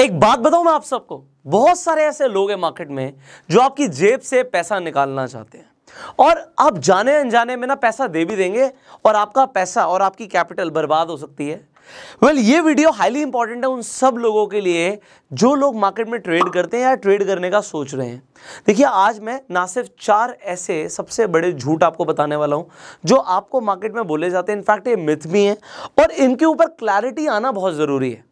एक बात बताऊं मैं आप सबको बहुत सारे ऐसे लोग हैं मार्केट में जो आपकी जेब से पैसा निकालना चाहते हैं और आप जाने अनजाने में ना पैसा दे भी देंगे और आपका पैसा और आपकी कैपिटल बर्बाद हो सकती है वेल well, ये वीडियो हाईली इंपॉर्टेंट है उन सब लोगों के लिए जो लोग मार्केट में ट्रेड करते हैं या ट्रेड करने का सोच रहे हैं देखिए आज मैं ना सिर्फ चार ऐसे सबसे बड़े झूठ आपको बताने वाला हूं जो आपको मार्केट में बोले जाते हैं इनफैक्ट ये मिथ भी हैं और इनके ऊपर क्लैरिटी आना बहुत ज़रूरी है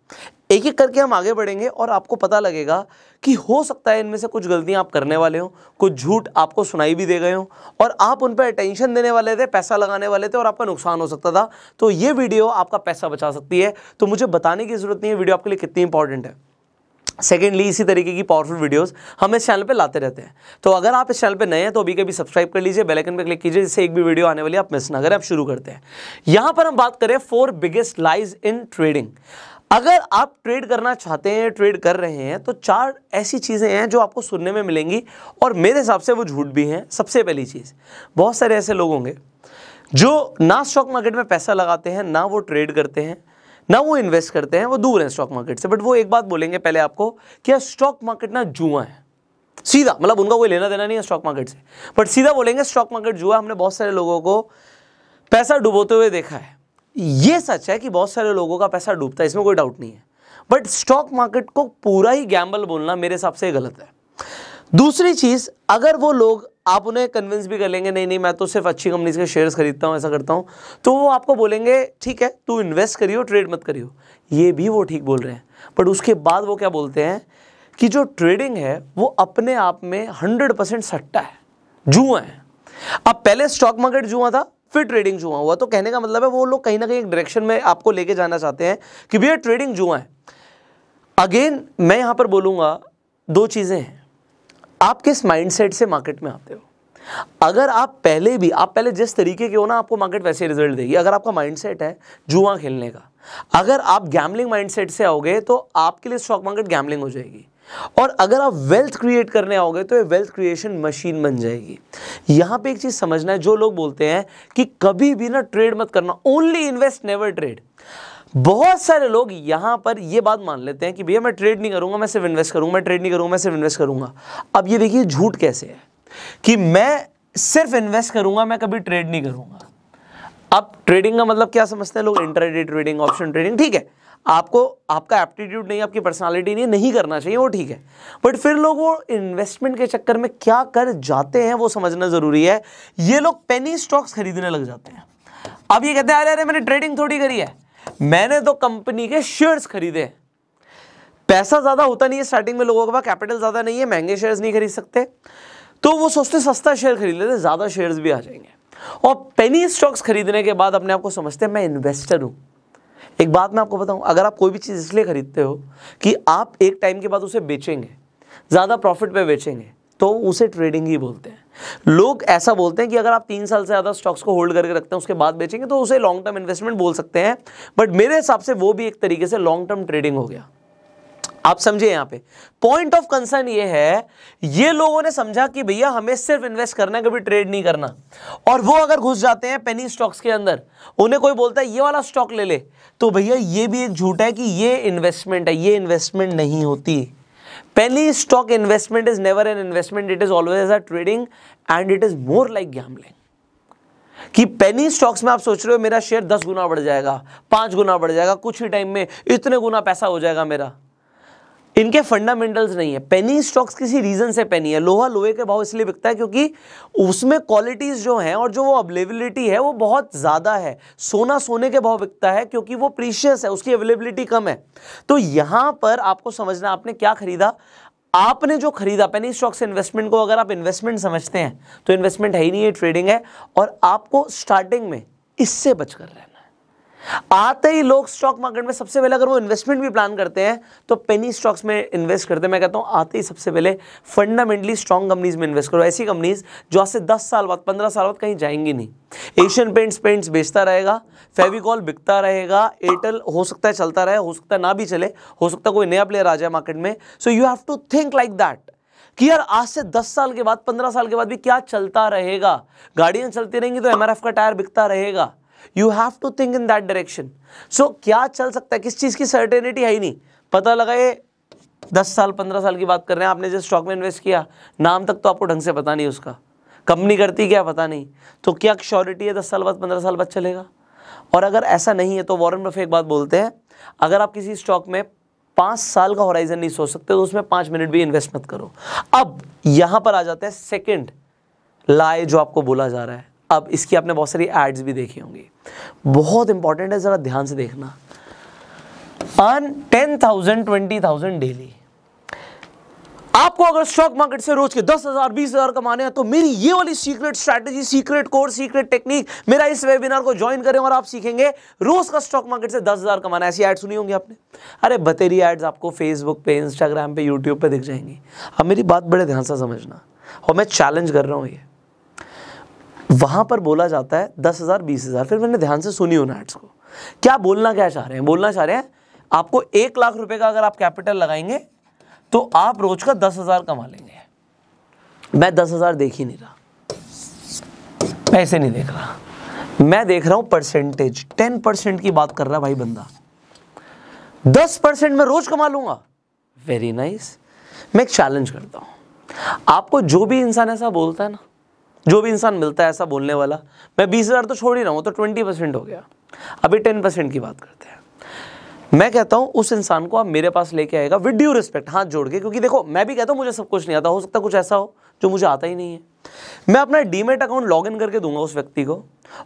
एक एक करके हम आगे बढ़ेंगे और आपको पता लगेगा कि हो सकता है इनमें से कुछ गलतियां आप करने वाले हो कुछ झूठ आपको सुनाई भी दे गए हो और आप उन पर अटेंशन देने वाले थे पैसा लगाने वाले थे और आपका नुकसान हो सकता था तो ये वीडियो आपका पैसा बचा सकती है तो मुझे बताने की ज़रूरत नहीं है वीडियो आपके लिए कितनी इंपॉर्टेंट है सेकेंडली इसी तरीके की पावरफुल वीडियोस हम इस चैनल पे लाते रहते हैं तो अगर आप इस चैनल पे नए हैं तो अभी कभी सब्सक्राइब कर लीजिए बेल आइकन पे क्लिक कीजिए जिससे एक भी वीडियो आने वाली आप मिस ना करें आप शुरू करते हैं यहां पर हम बात करें four biggest lies in trading अगर आप ट्रेड करना चाहते हैं ट्रेड कर रहे हैं तो चार ऐसी चीज़ें हैं जो आपको सुनने में मिलेंगी और मेरे हिसाब से वो झूठ भी हैं सबसे पहली चीज़ बहुत सारे ऐसे लोग होंगे जो ना स्टॉक मार्केट में पैसा लगाते हैं ना वो ट्रेड करते हैं ना वो इन्वेस्ट करते हैं वो दूर हैं स्टॉक मार्केट से बट वो एक बात बोलेंगे पहले आपको कि स्टॉक मार्केट ना जुआ है सीधा मतलब उनका कोई लेना देना नहीं है स्टॉक मार्केट से बट सीधा बोलेंगे स्टॉक मार्केट जुआ हमने बहुत सारे लोगों को पैसा डुबोते हुए देखा है ये सच है कि बहुत सारे लोगों का पैसा डूबता है इसमें कोई डाउट नहीं है बट स्टॉक मार्केट को पूरा ही गैम्बल बोलना मेरे हिसाब से गलत है दूसरी चीज़ अगर वो लोग आप उन्हें कन्विंस भी कर लेंगे नहीं नहीं मैं तो सिर्फ अच्छी कंपनीज के शेयर्स खरीदता हूँ ऐसा करता हूँ तो वो आपको बोलेंगे ठीक है तू इन्वेस्ट करियो ट्रेड मत करियो ये भी वो ठीक बोल रहे हैं बट उसके बाद वो क्या बोलते हैं कि जो ट्रेडिंग है वो अपने आप में हंड्रेड परसेंट सट्टा है जुआ है अब पहले स्टॉक मार्केट जुआ था फिर ट्रेडिंग जुआ हुआ तो कहने का मतलब है वो लोग कहीं ना कहीं एक डायरेक्शन में आपको लेके जाना चाहते हैं कि भैया ट्रेडिंग जुआ है अगेन मैं यहां पर बोलूंगा दो चीज़ें हैं आप किस माइंडसेट से मार्केट में आते हो अगर आप पहले भी आप पहले जिस तरीके के हो ना आपको मार्केट वैसे रिजल्ट देगी अगर आपका माइंडसेट है जुआ खेलने का अगर आप गैमलिंग माइंडसेट से आओगे तो आपके लिए स्टॉक मार्केट गैमलिंग हो जाएगी और अगर आप वेल्थ क्रिएट करने आओगे तो ये वेल्थ क्रिएशन मशीन बन जाएगी यहां पे एक चीज़ समझना है जो लोग बोलते हैं कि कभी भी ना ट्रेड मत करना ओनली इन्वेस्ट नेवर ट्रेड बहुत सारे लोग यहां पर ये बात मान लेते हैं कि भैया मैं ट्रेड नहीं करूंगा मैं सिर्फ इन्वेस्ट करूंगा मैं ट्रेड नहीं करूंगा मैं सिर्फ इन्वेस्ट करूंगा अब ये देखिए झूठ कैसे है कि मैं सिर्फ इन्वेस्ट करूंगा मैं कभी ट्रेड नहीं करूंगा अब ट्रेडिंग का मतलब क्या समझते हैं लोग इंटरडे ट्रेडिंग ऑप्शन ट्रेडिंग ठीक है आपको आपका एप्टीट्यूड नहीं आपकी पर्सनालिटी नहीं नहीं करना चाहिए वो ठीक है बट फिर लोग वो इन्वेस्टमेंट के चक्कर में क्या कर जाते हैं वो समझना ज़रूरी है ये लोग पेनी स्टॉक्स खरीदने लग जाते हैं अब ये कहते हैं अरे अरे मैंने ट्रेडिंग थोड़ी करी है मैंने तो कंपनी के शेयर्स खरीदे हैं पैसा ज़्यादा होता नहीं है स्टार्टिंग में लोगों के पास कैपिटल ज़्यादा नहीं है महंगे शेयर्स नहीं खरीद सकते तो वो सोचते सस्ता शेयर खरीद लेते ज़्यादा शेयर्स भी आ जाएंगे और पेनी स्टॉक्स खरीदने के बाद अपने आप को समझते हैं मैं इन्वेस्टर हूं एक बात मैं आपको बताऊं अगर आप कोई भी चीज़ इसलिए ख़रीदते हो कि आप एक टाइम के बाद उसे बेचेंगे ज़्यादा प्रॉफिट पे बेचेंगे तो उसे ट्रेडिंग ही बोलते हैं लोग ऐसा बोलते हैं कि अगर आप तीन साल से ज़्यादा स्टॉक्स को होल्ड करके रखते हैं उसके बाद बेचेंगे तो उसे लॉन्ग टर्म इन्वेस्टमेंट बोल सकते हैं बट मेरे हिसाब से वो भी एक तरीके से लॉन्ग टर्म ट्रेडिंग हो गया आप समझे यहां पे पॉइंट ऑफ कंसर्न ये है ये लोगों ने समझा कि भैया हमें सिर्फ इन्वेस्ट करना है कभी ट्रेड नहीं करना और वो अगर घुस जाते हैं पेनी स्टॉक्स के अंदर उन्हें कोई बोलता है ये वाला स्टॉक ले ले तो भैया ये भी एक झूठ है कि ये इन्वेस्टमेंट है ये इन्वेस्टमेंट नहीं होती penny stock investment is never an investment it is always a trading and it is more like gambling कि पेनी स्टॉक्स में आप सोच रहे हो मेरा शेयर दस गुना बढ़ जाएगा पांच गुना बढ़ जाएगा कुछ ही टाइम में इतने गुना पैसा हो जाएगा मेरा इनके फंडामेंटल्स नहीं है पेनी स्टॉक्स किसी रीजन से पेनी है लोहा लोहे के भाव इसलिए बिकता है क्योंकि उसमें क्वालिटीज जो हैं और जो वो अवेलेबिलिटी है वो बहुत ज़्यादा है सोना सोने के भाव बिकता है क्योंकि वो प्रीशियस है उसकी अवेलेबिलिटी कम है तो यहां पर आपको समझना आपने क्या खरीदा आपने जो खरीदा पेनी स्टॉक्स इन्वेस्टमेंट को अगर आप इन्वेस्टमेंट समझते हैं तो इन्वेस्टमेंट है ही नहीं है ट्रेडिंग है और आपको स्टार्टिंग में इससे बचकर रहना आते ही लोग स्टॉक मार्केट में सबसे पहले अगर वो इन्वेस्टमेंट भी प्लान करते हैं तो पेनी स्टॉक्स में इन्वेस्ट करते हैं मैं कहता हूँ आते ही सबसे पहले फंडामेंटली स्ट्रॉन्ग कंपनीज में इन्वेस्ट करो ऐसी कंपनीज जो आज से दस साल बाद पंद्रह साल बाद कहीं जाएंगी नहीं एशियन पेंट्स पेंट्स बेचता रहेगा फेविकॉल बिकता रहेगा एयरटेल हो सकता है चलता रहे हो सकता है ना भी चले हो सकता है कोई नया प्लेयर आ जाए मार्केट में so you have to think like that कि यार आज से 10 साल के बाद 15 साल के बाद भी क्या चलता रहेगा गाड़ियां चलती रहेंगी तो एमआरएफ का टायर बिकता रहेगा you have to think in that direction so क्या चल सकता है किस चीज़ की सर्टेनिटी है ही नहीं पता लगाए दस साल पंद्रह साल की बात कर रहे हैं आपने जो स्टॉक में इन्वेस्ट किया नाम तक तो आपको ढंग से पता नहीं उसका कंपनी करती क्या पता नहीं तो क्या श्योरिटी है दस साल बाद पंद्रह साल बाद चलेगा और अगर ऐसा नहीं है तो वॉरेन बफे एक बात बोलते हैं अगर आप किसी स्टॉक में पांच साल का होराइजन नहीं सोच सकते तो उसमें पांच मिनट भी इन्वेस्ट मत करो अब यहां पर आ जाते हैं सेकेंड लाए जो आपको बोला जा रहा है अब इसकी आपने बहुत सारी एड्स भी देखी होंगी बहुत इंपॉर्टेंट है ज़रा ध्यान से देखना earn ten thousand twenty thousand daily आपको अगर स्टॉक मार्केट से रोज के दस हजार बीस हजार कमाने हैं तो मेरी ये वाली secret strategy secret course secret technique मेरा इस वेबिनार को ज्वाइन करें और आप सीखेंगे रोज का स्टॉक मार्केट से दस हजार कमाना ऐसी एड सुनी होंगी आपने अरे बतेरी एड्स आपको फेसबुक पे इंस्टाग्राम पे यूट्यूब पे दिख जाएंगी अब मेरी बात बड़े ध्यान से समझना और मैं चैलेंज कर रहा हूँ ये वहां पर बोला जाता है दस हज़ार बीस हज़ार फिर मैंने ध्यान से सुनी उन एड्स को क्या बोलना क्या चाह रहे हैं बोलना चाह रहे हैं आपको एक लाख रुपए का अगर आप कैपिटल लगाएंगे तो आप रोज का दस हज़ार कमा लेंगे मैं दस हज़ार देख ही नहीं रहा पैसे नहीं देख रहा मैं देख रहा हूं परसेंटेज टेन परसेंट की बात कर रहा भाई बंदा दस परसेंट में रोज कमा लूंगा वेरी नाइस मैं एक चैलेंज करता हूं आपको जो भी इंसान ऐसा बोलता है ना जो भी इंसान मिलता है ऐसा बोलने वाला मैं बीस हज़ार तो छोड़ ही रहा हूँ तो ट्वेंटी परसेंट हो गया अभी टेन परसेंट की बात करते हैं मैं कहता हूँ उस इंसान को आप मेरे पास लेके आएगा विद ड्यू रिस्पेक्ट हाथ जोड़ के क्योंकि देखो मैं भी कहता हूँ मुझे सब कुछ नहीं आता हो सकता कुछ ऐसा हो जो मुझे आता ही नहीं है मैं अपना डीमेट अकाउंट लॉग इन करके दूंगा उस व्यक्ति को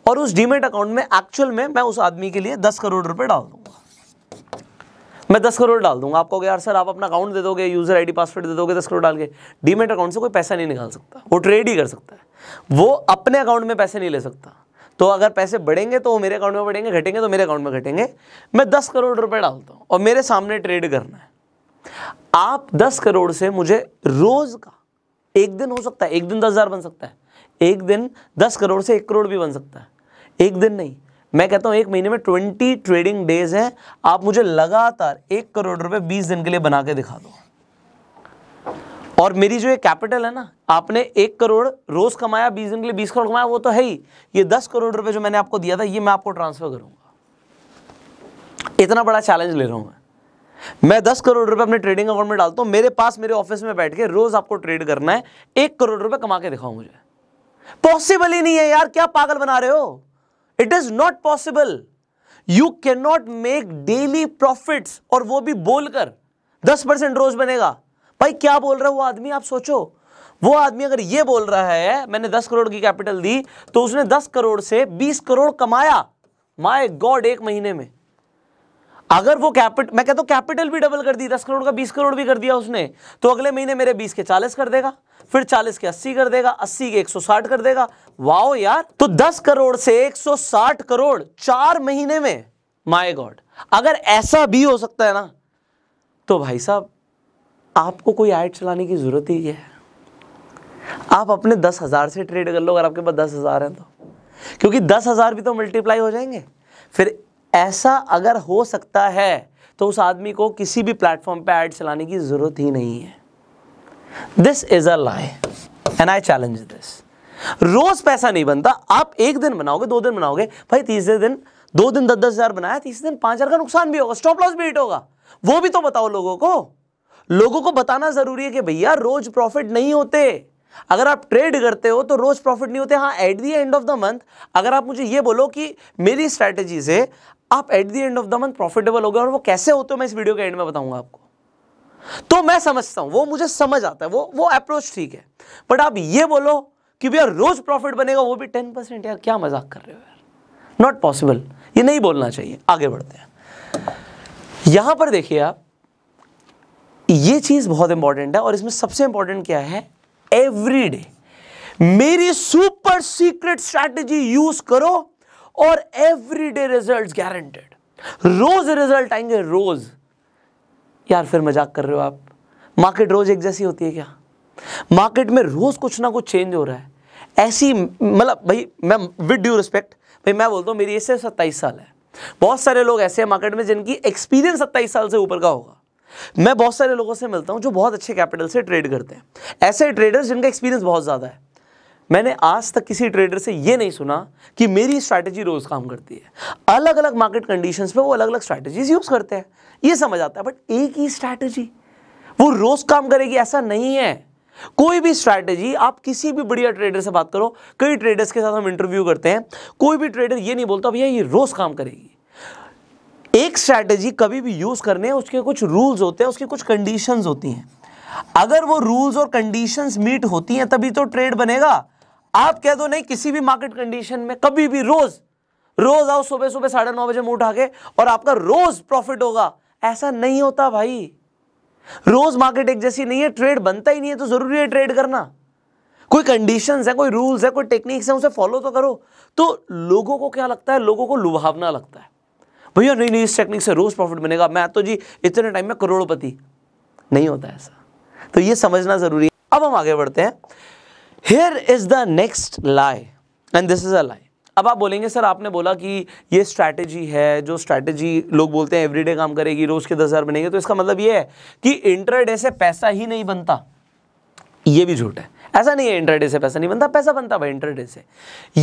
और उस डीमेट अकाउंट में एक्चुअल में मैं उस आदमी के लिए दस करोड़ रुपए डाल दूंगा मैं दस करोड़ डाल दूंगा आपको यार सर आप अपना अकाउंट दे दोगे यूजर आईडी पासवर्ड दे दोगे दस करोड़ डाल के डीमेट अकाउंट से कोई पैसा नहीं निकाल सकता वो ट्रेड ही कर सकता है वो अपने अकाउंट में पैसे नहीं ले सकता तो अगर पैसे बढ़ेंगे तो वो मेरे अकाउंट में बढ़ेंगे घटेंगे तो मेरे अकाउंट में घटेंगे मैं दस करोड़ रुपए डालता हूं और मेरे सामने ट्रेड करना है आप दस करोड़ से मुझे रोज का एक दिन हो सकता है एक दिन दस हज़ार बन सकता है एक दिन दस करोड़ से एक करोड़ भी बन सकता है एक दिन नहीं मैं कहता हूं एक महीने में ट्वेंटी ट्रेडिंग डेज है आप मुझे लगातार एक करोड़ रुपए बीस दिन के लिए बना के दिखा दो और मेरी जो ये कैपिटल है ना आपने एक करोड़ रोज कमाया बीस दिन के लिए बीस करोड़ कमाया वो तो है ही ये दस करोड़ रुपए जो मैंने आपको दिया था ये मैं आपको ट्रांसफर करूंगा इतना बड़ा चैलेंज ले रहा हूं मैं मैं दस करोड़ रुपए अपने ट्रेडिंग अकाउंट में डालता हूं मेरे पास मेरे ऑफिस में बैठ के रोज आपको ट्रेड करना है एक करोड़ रुपए कमा के दिखाओ मुझे पॉसिबल ही नहीं है यार क्या पागल बना रहे हो it is not possible you can not make daily profit और वो भी बोलकर दस परसेंट रोज बनेगा भाई क्या बोल रहा है वो आदमी आप सोचो वो आदमी अगर ये बोल रहा है मैंने दस करोड़ की कैपिटल दी तो उसने दस करोड़ से बीस करोड़ कमाया माय गॉड एक महीने में अगर वो कैपिटल मैं कहता हूँ कैपिटल भी डबल कर दी दस करोड़ का बीस करोड़ भी कर दिया उसने तो अगले महीने मेरे बीस के चालीस कर देगा फिर चालीस के अस्सी कर देगा अस्सी के एक सौ साठ कर देगा वाओ यार तो दस करोड़ से एक सौ साठ करोड़ चार महीने में माय गॉड अगर ऐसा भी हो सकता है ना तो भाई साहब आपको कोई ऐड चलाने की ज़रूरत ही है आप अपने दस हज़ार से ट्रेड कर लो अगर आपके पास दस हज़ार है तो क्योंकि दस हज़ार भी तो मल्टीप्लाई हो जाएंगे फिर ऐसा अगर हो सकता है तो उस आदमी को किसी भी प्लेटफॉर्म पे ऐड चलाने की ज़रूरत ही नहीं है this is a lie and I challenge this रोज़ पैसा नहीं बनता आप एक दिन बनाओगे दो दिन बनाओगे भाई तीसरे दिन दो दिन दस दस हज़ार बनाया तीसरे दिन पांच हज़ार का नुकसान भी होगा स्टॉप लॉस भी हिट होगा वो भी तो बताओ लोगों को लोगों को बताना ज़रूरी है कि भैया रोज़ प्रॉफिट नहीं होते अगर आप ट्रेड करते हो तो रोज़ प्रॉफिट नहीं होते हाँ at the end of the month अगर आप मुझे ये बोलो कि मेरी स्ट्रैटेजी से आप at the end of the month profitable हो गए और वो कैसे होते हो मैं इस वीडियो के एंड में बताऊंगा आपको तो मैं समझता हूं वो मुझे समझ आता है वो वो अप्रोच ठीक है बट आप ये बोलो कि भैया रोज प्रॉफिट बनेगा वो भी टेन परसेंट यार क्या मजाक कर रहे हो यार नॉट पॉसिबल ये नहीं बोलना चाहिए आगे बढ़ते हैं यहां पर देखिए आप ये चीज़ बहुत इंपॉर्टेंट है और इसमें सबसे इंपॉर्टेंट क्या है एवरी डे मेरी सुपर सीक्रेट स्ट्रैटेजी यूज करो और एवरी डे रिजल्ट गारंटेड रोज रिजल्ट आएंगे रोज यार फिर मजाक कर रहे हो आप मार्केट रोज एक जैसी होती है क्या मार्केट में रोज कुछ ना कुछ चेंज हो रहा है ऐसी मतलब भाई मैं विद ड्यू रिस्पेक्ट भाई मैं बोलता हूँ मेरी इससे सत्ताईस साल है बहुत सारे लोग ऐसे हैं मार्केट में जिनकी एक्सपीरियंस सत्ताईस साल से ऊपर का होगा मैं बहुत सारे लोगों से मिलता हूं जो बहुत अच्छे कैपिटल से ट्रेड करते हैं ऐसे ट्रेडर्स जिनका एक्सपीरियंस बहुत ज़्यादा है मैंने आज तक किसी ट्रेडर से ये नहीं सुना कि मेरी स्ट्रैटेजी रोज़ काम करती है अलग अलग मार्केट कंडीशंस पे वो अलग अलग स्ट्रैटेजीज यूज़ करते हैं ये समझ आता है बट एक ही स्ट्रैटेजी वो रोज़ काम करेगी ऐसा नहीं है कोई भी स्ट्रैटेजी आप किसी भी बढ़िया ट्रेडर से बात करो कई ट्रेडर्स के साथ हम इंटरव्यू करते हैं कोई भी ट्रेडर ये नहीं बोलता भैया ये रोज़ काम करेगी एक स्ट्रैटेजी कभी भी यूज़ करने उसके कुछ रूल्स होते हैं उसकी कुछ कंडीशंस होती हैं अगर वो रूल्स और कंडीशंस मीट होती हैं तभी तो ट्रेड बनेगा आप कह दो नहीं किसी भी मार्केट कंडीशन में कभी भी रोज़ रोज़ आओ सुबह सुबह साढ़े नौ बजे मुंह के और आपका रोज़ प्रॉफिट होगा ऐसा नहीं होता भाई रोज़ मार्केट एक जैसी नहीं है ट्रेड बनता ही नहीं है तो ज़रूरी है ट्रेड करना कोई कंडीशंस है कोई रूल्स है कोई टेक्निक्स है उसे फॉलो तो करो तो लोगों को क्या लगता है लोगों को लुभावना लगता है भैया नहीं नहीं इस टेक्निक से रोज़ प्रॉफिट मिलेगा मैं तो जी इतने टाइम में करोड़पति नहीं होता ऐसा तो ये समझना ज़रूरी है अब हम आगे बढ़ते हैं here is the next lie and this is a lie अब आप बोलेंगे सर आपने बोला कि ये स्ट्रैटेजी है जो स्ट्रैटेजी लोग बोलते हैं एवरीडे काम करेगी रोज़ के दस हज़ार बनेंगे तो इसका मतलब ये है कि इंटरडे से पैसा ही नहीं बनता ये भी झूठ है ऐसा नहीं है इंटरडे से पैसा नहीं बनता पैसा बनता भाई इंटरडे से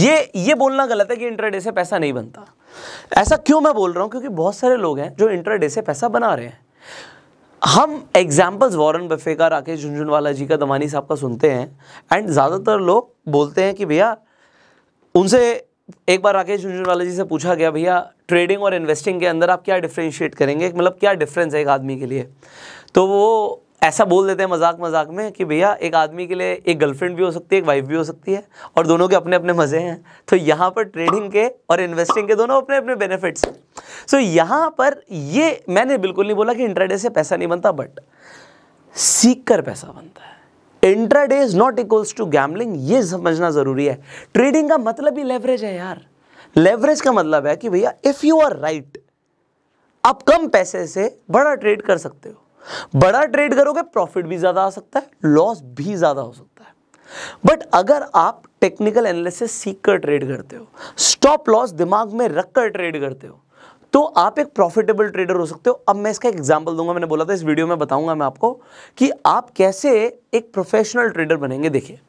ये ये बोलना गलत है कि इंटरडे से पैसा नहीं बनता ऐसा क्यों मैं बोल रहा हूँ क्योंकि बहुत सारे लोग हैं जो इंटरडे से पैसा बना रहे हैं हम एग्जाम्पल्स वॉरन बफे का राकेश झुंझुनवाला जी का दमानी साहब का सुनते हैं एंड ज़्यादातर लोग बोलते हैं कि भैया उनसे एक बार राकेश झुंझुनवाला जी से पूछा गया भैया ट्रेडिंग और इन्वेस्टिंग के अंदर आप क्या डिफ्रेंशिएट करेंगे मतलब क्या डिफरेंस है एक आदमी के लिए तो वो ऐसा बोल देते हैं मजाक मजाक में कि भैया एक आदमी के लिए एक गर्लफ्रेंड भी हो सकती है एक वाइफ भी हो सकती है और दोनों के अपने अपने मज़े हैं तो यहाँ पर ट्रेडिंग के और इन्वेस्टिंग के दोनों अपने अपने बेनिफिट्स हैं सो यहाँ पर ये मैंने बिल्कुल नहीं बोला कि इंट्राडे से पैसा नहीं बनता बट सीख कर पैसा बनता है intraday is not equals to gambling ये समझना ज़रूरी है ट्रेडिंग का मतलब ही लेवरेज है यार लेवरेज का मतलब है कि भैया इफ़ यू आर राइट आप कम पैसे से बड़ा ट्रेड कर सकते हो बड़ा ट्रेड करोगे प्रॉफिट भी ज़्यादा आ सकता है लॉस भी ज़्यादा हो सकता है बट अगर आप टेक्निकल एनालिसिस सीखकर ट्रेड करते हो स्टॉप लॉस दिमाग में रखकर ट्रेड करते हो तो आप एक प्रॉफिटेबल ट्रेडर हो सकते हो अब मैं इसका एग्जाम्पल दूंगा मैंने बोला था इस वीडियो में बताऊंगा मैं आपको कि आप कैसे एक प्रोफेशनल ट्रेडर बनेंगे देखिए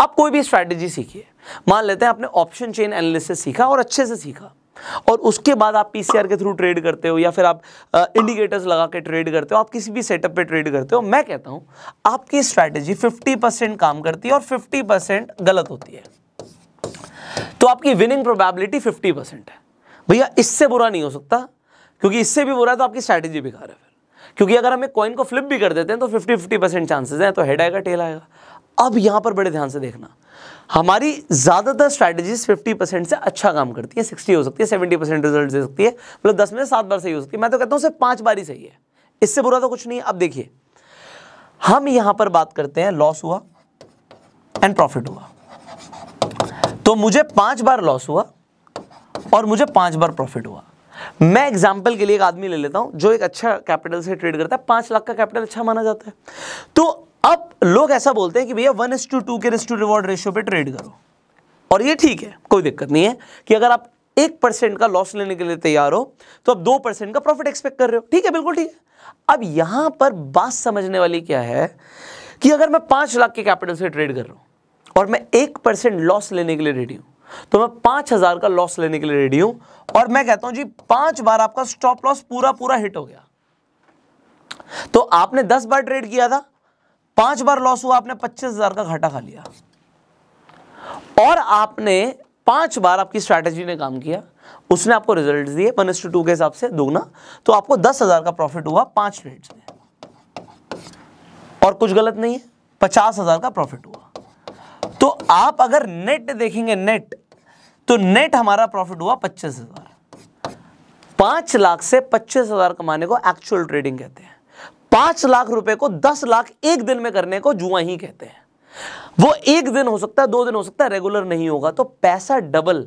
आप कोई भी स्ट्रैटेजी सीखिए मान लेते हैं आपने ऑप्शन चेन एनालिसिस सीखा और अच्छे से सीखा और उसके बाद आप पीसीआर के थ्रू ट्रेड करते हो या फिर आप इंडिकेटर्स लगा के ट्रेड करते हो आप किसी भी सेटअप पे ट्रेड करते हो मैं कहता हूं आपकी स्ट्रेटेजी 50 परसेंट काम करती है और 50 परसेंट गलत होती है तो आपकी विनिंग प्रोबेबिलिटी 50 परसेंट है भैया इससे बुरा नहीं हो सकता क्योंकि इससे भी बुरा तो आपकी स्ट्रैटेजी बेकार है फिर क्योंकि अगर हमें कॉइन को फ्लिप भी कर देते हैं तो फिफ्टी फिफ्टी परसेंट चांसेज हैं तो हेड आएगा टेल आएगा अब यहां पर बड़े ध्यान से देखना हमारी ज़्यादातर स्ट्रैटेजीज 50 परसेंट से अच्छा काम करती है 60 हो सकती है 70 परसेंट रिजल्ट दे सकती है मतलब 10 में से सात बार सही हो सकती है मैं तो कहता हूँ सिर्फ पांच बार ही सही है इससे बुरा तो कुछ नहीं है अब देखिए हम यहां पर बात करते हैं लॉस हुआ एंड प्रॉफिट हुआ तो मुझे पांच बार लॉस हुआ और मुझे पांच बार प्रॉफिट हुआ मैं एग्जाम्पल के लिए एक आदमी ले लेता हूं जो एक अच्छा कैपिटल से ट्रेड करता है पांच लाख का कैपिटल अच्छा माना जाता है तो लोग ऐसा बोलते हैं कि भैया वन एस टू टू के रिस्टू रिवॉर्ड रेशियो पे ट्रेड करो और ये ठीक है कोई दिक्कत नहीं है कि अगर आप एक परसेंट का लॉस लेने के लिए तैयार हो तो आप दो परसेंट का प्रॉफिट एक्सपेक्ट कर रहे हो ठीक है बिल्कुल ठीक है अब यहां पर बात समझने वाली क्या है कि अगर मैं पांच लाख के कैपिटल से ट्रेड कर रहा हूं और मैं एक परसेंट लॉस लेने के लिए रेडी हूं तो मैं पांच हज़ार का लॉस लेने के लिए रेडी हूं और मैं कहता हूं जी पांच बार आपका स्टॉप लॉस पूरा पूरा हिट हो गया तो आपने दस बार ट्रेड किया था पांच बार लॉस हुआ आपने पच्चीस हजार का घाटा खा लिया और आपने पांच बार आपकी स्ट्रैटेजी ने काम किया उसने आपको रिजल्ट दिए वन एस टू के हिसाब से दोगुना तो आपको दस हजार का प्रॉफिट हुआ पांच ट्रेड्स में और कुछ गलत नहीं है पचास हजार का प्रॉफिट हुआ तो आप अगर नेट देखेंगे नेट तो नेट हमारा प्रॉफिट हुआ पच्चीस हजार पांच लाख से पच्चीस हजार कमाने को एक्चुअल ट्रेडिंग कहते हैं पांच लाख रुपए को दस लाख एक दिन में करने को जुआ ही कहते हैं वो एक दिन हो सकता है दो दिन हो सकता है रेगुलर नहीं होगा तो पैसा डबल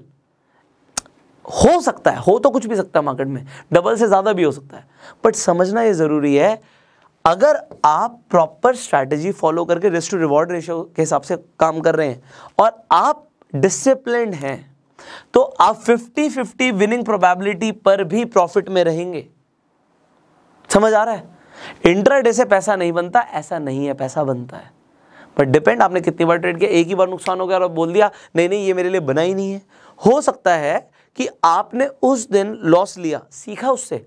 हो सकता है हो तो कुछ भी सकता है मार्केट में डबल से ज़्यादा भी हो सकता है बट समझना ये ज़रूरी है अगर आप प्रॉपर स्ट्रैटेजी फॉलो करके रिस्क टू रिवॉर्ड रेशियो के हिसाब से काम कर रहे हैं और आप डिसिप्लिन हैं तो आप 50-50 विनिंग प्रोबेबिलिटी पर भी प्रॉफिट में रहेंगे समझ आ रहा है इंटरडे से पैसा नहीं बनता ऐसा नहीं है पैसा बनता है बट डिपेंड आपने कितनी बार ट्रेड किया एक ही बार नुकसान हो गया और बोल दिया नहीं नहीं ये मेरे लिए बना ही नहीं है हो सकता है कि आपने उस दिन लॉस लिया सीखा उससे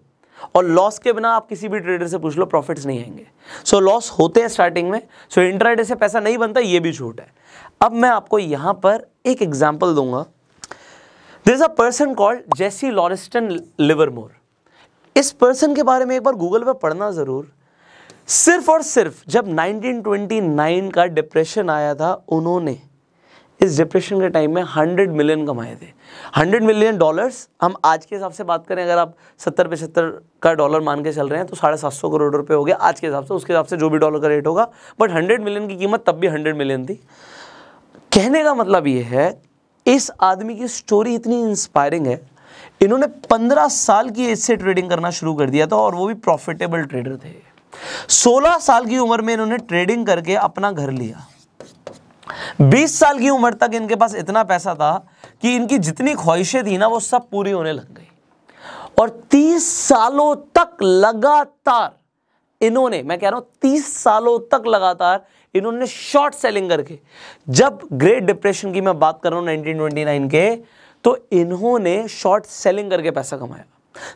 और लॉस के बिना आप किसी भी ट्रेडर से पूछ लो प्रॉफिट्स नहीं आएंगे सो so, लॉस होते हैं स्टार्टिंग में सो so, इंटरडे से पैसा नहीं बनता ये भी झूठ है अब मैं आपको यहां पर एक एग्जाम्पल दूंगा this a person called Jesse Lauriston Livermore इस पर्सन के बारे में एक बार गूगल पर पढ़ना ज़रूर सिर्फ और सिर्फ जब 1929 का डिप्रेशन आया था उन्होंने इस डिप्रेशन के टाइम में 100 मिलियन कमाए थे 100 मिलियन डॉलर्स हम आज के हिसाब से बात करें अगर आप 70 पे 70 का डॉलर मान के चल रहे हैं तो साढ़े सात सौ करोड़ रुपए हो गया आज के हिसाब से उसके हिसाब से जो भी डॉलर का रेट होगा बट 100 मिलियन की कीमत तब भी 100 मिलियन थी कहने का मतलब ये है इस आदमी की स्टोरी इतनी इंस्पायरिंग है इन्होंने पंद्रह साल की एज से ट्रेडिंग करना शुरू कर दिया था और वो भी प्रॉफिटेबल ट्रेडर थे सोलह साल की उम्र में इन्होंने ट्रेडिंग करके अपना घर लिया बीस साल की उम्र तक इनके पास इतना पैसा था कि इनकी जितनी ख्वाहिशें थी ना वो सब पूरी होने लग गई और तीस सालों तक लगातार इन्होंने मैं कह रहा हूं तीस सालों तक लगातार इन्होंने शॉर्ट सेलिंग करके जब ग्रेट डिप्रेशन की मैं बात कर रहा हूं नाइनटीन के तो इन्होंने शॉर्ट सेलिंग करके पैसा कमाया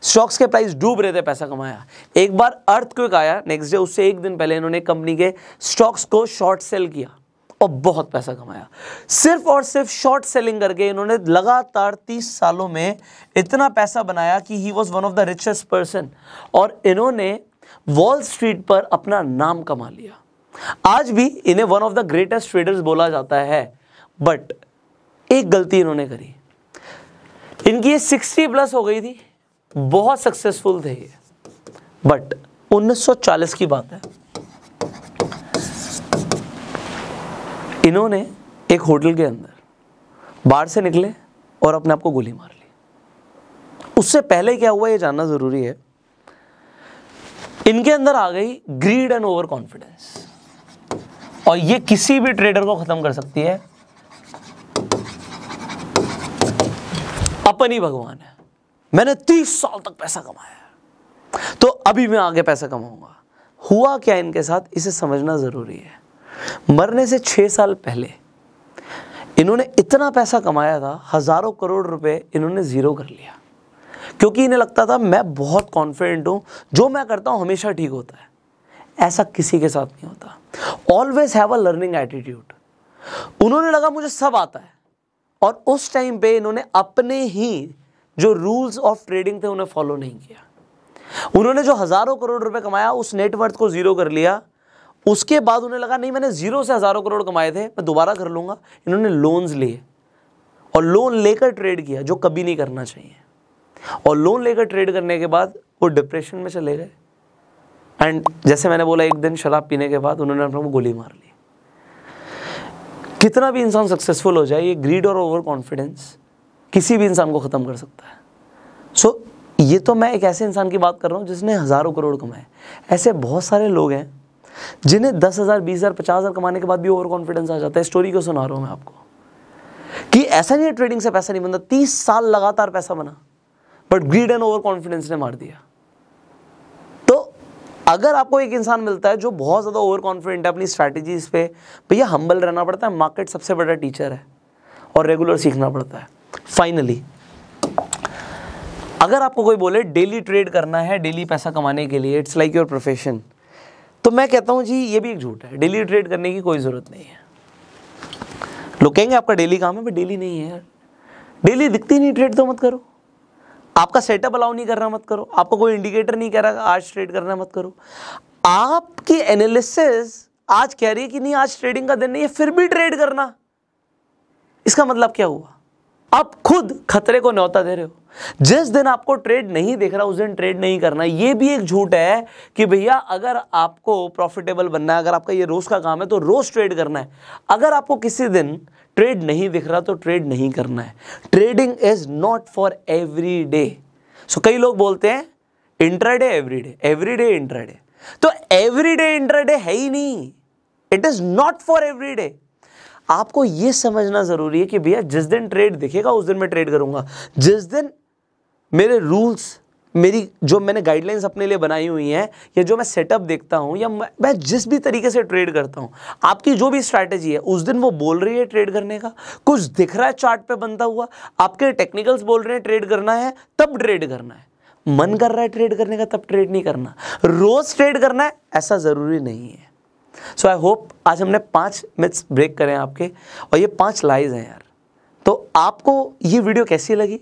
स्टॉक्स के प्राइस डूब रहे थे पैसा कमाया एक बार अर्थ क्विक आया नेक्स्ट डे उससे एक दिन पहले इन्होंने कंपनी के स्टॉक्स को शॉर्ट सेल किया और बहुत पैसा कमाया सिर्फ और सिर्फ शॉर्ट सेलिंग करके इन्होंने लगातार 30 सालों में इतना पैसा बनाया कि he was one of the richest person और इन्होंने वॉल स्ट्रीट पर अपना नाम कमा लिया आज भी इन्हें one of the greatest traders बोला जाता है बट एक गलती इन्होंने करी इनकी ये सिक्सटी प्लस हो गई थी बहुत सक्सेसफुल थे ये बट 1940 की बात है इन्होंने एक होटल के अंदर बाहर से निकले और अपने आप को गोली मार ली उससे पहले क्या हुआ ये जानना ज़रूरी है इनके अंदर आ गई ग्रीड एंड ओवर कॉन्फिडेंस और ये किसी भी ट्रेडर को ख़त्म कर सकती है अपन ही भगवान है मैंने तीस साल तक पैसा कमाया तो अभी मैं आगे पैसा कमाऊंगा हुआ क्या इनके साथ इसे समझना ज़रूरी है मरने से छः साल पहले इन्होंने इतना पैसा कमाया था हज़ारों करोड़ रुपए इन्होंने ज़ीरो कर लिया क्योंकि इन्हें लगता था मैं बहुत कॉन्फिडेंट हूँ जो मैं करता हूँ हमेशा ठीक होता है ऐसा किसी के साथ नहीं होता always have a learning attitude उन्होंने लगा मुझे सब आता है और उस टाइम पे इन्होंने अपने ही जो रूल्स ऑफ ट्रेडिंग थे उन्हें फॉलो नहीं किया उन्होंने जो हज़ारों करोड़ रुपए कमाया उस नेटवर्थ को ज़ीरो कर लिया उसके बाद उन्हें लगा नहीं मैंने ज़ीरो से हज़ारों करोड़ कमाए थे मैं दोबारा कर लूँगा इन्होंने लोन्स लिए और लोन लेकर ट्रेड किया जो कभी नहीं करना चाहिए और लोन लेकर ट्रेड करने के बाद वो डिप्रेशन में चले गए एंड जैसे मैंने बोला एक दिन शराब पीने के बाद उन्होंने अपने गोली मार ली कितना भी इंसान सक्सेसफुल हो जाए ये ग्रीड और ओवर कॉन्फिडेंस किसी भी इंसान को ख़त्म कर सकता है सो so, ये तो मैं एक ऐसे इंसान की बात कर रहा हूँ जिसने हज़ारों करोड़ कमाए ऐसे बहुत सारे लोग हैं जिन्हें दस हज़ार बीस हज़ार पचास हज़ार कमाने के बाद भी ओवर कॉन्फिडेंस आ जाता है स्टोरी को सुना रहा हूँ मैं आपको कि ऐसा नहीं है ट्रेडिंग से पैसा नहीं बनता तीस साल लगातार पैसा बना but greed and overconfidence ने मार दिया अगर आपको एक इंसान मिलता है जो बहुत ज़्यादा ओवर कॉन्फिडेंट है अपनी स्ट्रैटेजीज पे भैया हम्बल रहना पड़ता है मार्केट सबसे बड़ा टीचर है और रेगुलर सीखना पड़ता है फाइनली अगर आपको कोई बोले डेली ट्रेड करना है डेली पैसा कमाने के लिए इट्स लाइक योर प्रोफेशन तो मैं कहता हूँ जी ये भी एक झूठ है डेली ट्रेड करने की कोई ज़रूरत नहीं है लोग कहेंगे आपका डेली काम है पर डेली नहीं है यार डेली दिखती नहीं ट्रेड तो मत करो आपका सेटअप अलाउ नहीं करना मत करो आपको कोई इंडिकेटर नहीं कह रहा आज ट्रेड करना मत करो आपकी एनालिसिस आज कह रही है कि नहीं आज ट्रेडिंग का दिन नहीं है फिर भी ट्रेड करना इसका मतलब क्या हुआ आप खुद खतरे को न्यौता दे रहे हो जिस दिन आपको ट्रेड नहीं दिख रहा उस दिन ट्रेड नहीं करना ये भी एक झूठ है कि भैया अगर आपको प्रॉफिटेबल बनना है अगर आपका ये रोज़ का काम है तो रोज़ ट्रेड करना है अगर आपको किसी दिन ट्रेड नहीं दिख रहा तो ट्रेड नहीं करना है trading is not for every day so कई लोग बोलते हैं intraday every day every day intraday तो एवरी डे इंट्राडे है ही नहीं it is not for every day आपको ये समझना ज़रूरी है कि भैया जिस दिन ट्रेड दिखेगा उस दिन मैं ट्रेड करूँगा जिस दिन मेरे रूल्स मेरी जो मैंने गाइडलाइंस अपने लिए बनाई हुई हैं या जो मैं सेटअप देखता हूँ या मैं जिस भी तरीके से ट्रेड करता हूँ आपकी जो भी स्ट्रैटेजी है उस दिन वो बोल रही है ट्रेड करने का कुछ दिख रहा है चार्ट पे बनता हुआ आपके टेक्निकल्स बोल रहे हैं ट्रेड करना है तब ट्रेड करना है मन कर रहा है ट्रेड करने का तब ट्रेड नहीं करना रोज़ ट्रेड करना है ऐसा ज़रूरी नहीं है सो आई होप आज हमने पांच मिथ्स ब्रेक करें आपके और ये पांच लाइज हैं यार तो आपको ये वीडियो कैसी लगी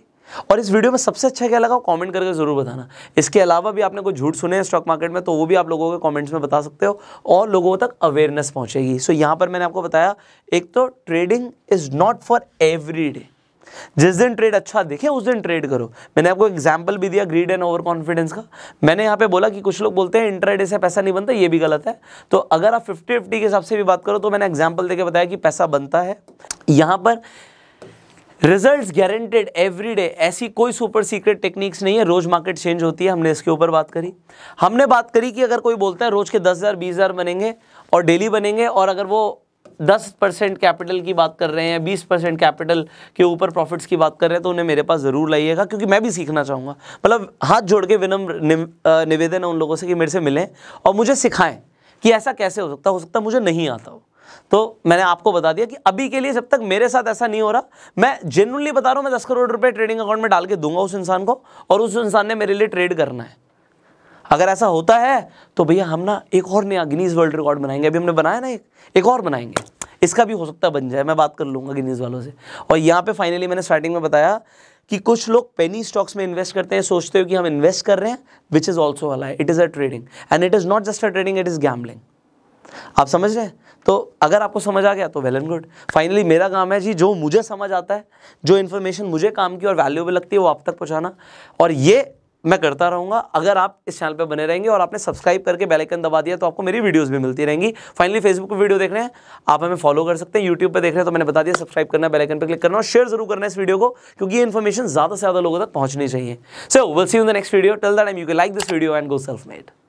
और इस वीडियो में सबसे अच्छा क्या लगा कमेंट करके ज़रूर बताना इसके अलावा भी आपने कोई झूठ सुने हैं स्टॉक मार्केट में तो वो भी आप लोगों के कमेंट्स में बता सकते हो और लोगों तक अवेयरनेस पहुंचेगी सो so, यहां पर मैंने आपको बताया एक तो trading is not for every day जिस दिन ट्रेड अच्छा दिखे उस दिन ट्रेड करो मैंने आपको एग्जाम्पल भी दिया ग्रीड एंड ओवर कॉन्फिडेंस का मैंने यहाँ पे बोला कि कुछ लोग बोलते हैं इंटरेड से पैसा नहीं बनता ये भी गलत है तो अगर आप फिफ्टी फिफ्टी के हिसाब से भी बात करो तो मैंने एग्जाम्पल देकर बताया कि पैसा बनता है यहाँ पर रिजल्ट्स गारंटेड एवरी डे ऐसी कोई सुपर सीक्रेट टेक्निक्स नहीं है रोज मार्केट चेंज होती है हमने इसके ऊपर बात करी हमने बात करी कि अगर कोई बोलता है रोज के दस हज़ार बीस हज़ार बनेंगे और डेली बनेंगे और अगर वो दस परसेंट कैपिटल की बात कर रहे हैं बीस परसेंट कैपिटल के ऊपर प्रॉफिट्स की बात कर रहे हैं तो उन्हें मेरे पास ज़रूर लाइएगा क्योंकि मैं भी सीखना चाहूँगा मतलब हाथ जोड़ के विनम्र निवेदन है उन लोगों से कि मेरे से मिलें और मुझे सिखाएं कि ऐसा कैसे हो सकता हो सकता मुझे नहीं आता हो तो मैंने आपको बता दिया कि अभी के लिए जब तक मेरे साथ ऐसा नहीं हो रहा मैं जेनरली बता रहा हूँ मैं दस करोड़ रुपए ट्रेडिंग अकाउंट में डाल के दूंगा उस इंसान को और उस इंसान ने मेरे लिए ट्रेड करना है अगर ऐसा होता है तो भैया हम ना एक और नया गिनीज वर्ल्ड रिकॉर्ड बनाएंगे अभी हमने बनाया ना एक एक और बनाएंगे इसका भी हो सकता है बन जाए मैं बात कर लूँगा गिनीज वालों से और यहाँ पे फाइनली मैंने स्टार्टिंग में बताया कि कुछ लोग पेनी स्टॉक्स में इन्वेस्ट करते हैं सोचते हो कि हम इन्वेस्ट कर रहे हैं which is also a lie it is a trading and it is not just a trading it is gambling आप समझ रहे हैं तो अगर आपको समझ आ गया तो वेल एंड गुड फाइनली मेरा काम है जी जो मुझे समझ आता है जो इन्फॉर्मेशन मुझे काम की और वैल्यूबल लगती है वो आप तक पहुँचाना और ये मैं करता रहूँगा अगर आप इस चैनल पर बने रहेंगे और आपने सब्सक्राइब करके बेल आइकन दबा दिया तो आपको मेरी वीडियोस भी मिलती रहेंगी फाइनली फेसबुक पर वीडियो देख रहे हैं आप हमें फॉलो कर सकते हैं यूट्यूब पर देख रहे हैं तो मैंने बता दिया सब्सक्राइब करना बेल आइकन पर क्लिक करना और शेयर जरूर करना इस वीडियो को क्योंकि ये इन्फॉर्मेशन ज़्यादा से ज़्यादा लोगों तक पहुँचनी चाहिए so will see in the next video till that time you can like this video and go self made